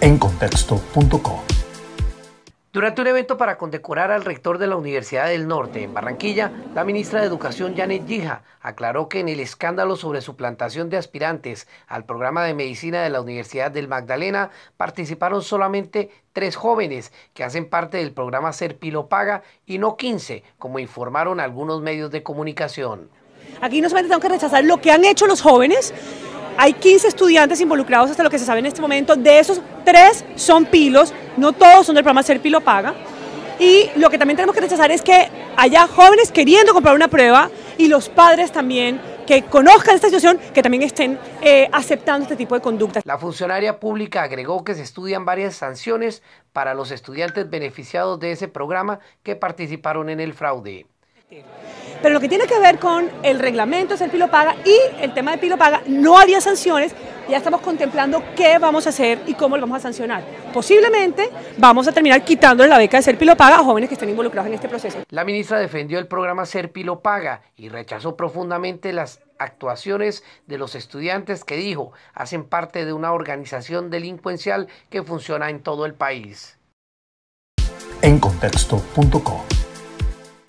encontexto.com Durante un evento para condecorar al rector de la Universidad del Norte en Barranquilla, la ministra de Educación Janet Gija aclaró que en el escándalo sobre suplantación de aspirantes al programa de medicina de la Universidad del Magdalena participaron solamente tres jóvenes que hacen parte del programa Ser Paga y no 15, como informaron algunos medios de comunicación. Aquí no solamente tengo que rechazar lo que han hecho los jóvenes, hay 15 estudiantes involucrados hasta lo que se sabe en este momento. De esos, tres son pilos, no todos son del programa Ser Pilo Paga. Y lo que también tenemos que rechazar es que haya jóvenes queriendo comprar una prueba y los padres también que conozcan esta situación, que también estén eh, aceptando este tipo de conductas. La funcionaria pública agregó que se estudian varias sanciones para los estudiantes beneficiados de ese programa que participaron en el fraude. Pero lo que tiene que ver con el reglamento es el Pilo Paga y el tema de Pilo Paga no había sanciones. Ya estamos contemplando qué vamos a hacer y cómo lo vamos a sancionar. Posiblemente vamos a terminar quitándole la beca de Ser Pilo Paga a jóvenes que estén involucrados en este proceso. La ministra defendió el programa Ser Pilo Paga y rechazó profundamente las actuaciones de los estudiantes que dijo hacen parte de una organización delincuencial que funciona en todo el país. En